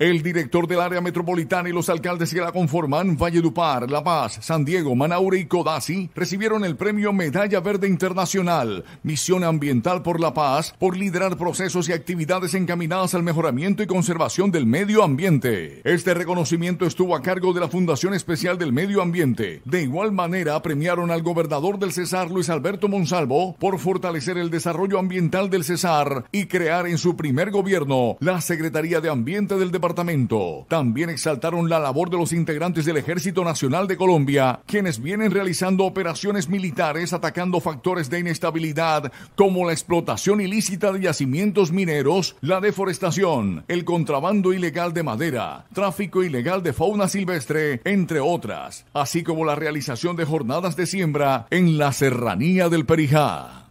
El director del área metropolitana y los alcaldes que la conforman, Valledupar, La Paz, San Diego, Manaure y Codazzi, recibieron el premio Medalla Verde Internacional, Misión Ambiental por la Paz, por liderar procesos y actividades encaminadas al mejoramiento y conservación del medio ambiente. Este reconocimiento estuvo a cargo de la Fundación Especial del Medio Ambiente. De igual manera, premiaron al gobernador del Cesar, Luis Alberto Monsalvo, por fortalecer el desarrollo ambiental del Cesar y crear en su primer gobierno la Secretaría de Ambiente del Departamento también exaltaron la labor de los integrantes del Ejército Nacional de Colombia, quienes vienen realizando operaciones militares atacando factores de inestabilidad como la explotación ilícita de yacimientos mineros, la deforestación, el contrabando ilegal de madera, tráfico ilegal de fauna silvestre, entre otras, así como la realización de jornadas de siembra en la serranía del Perijá.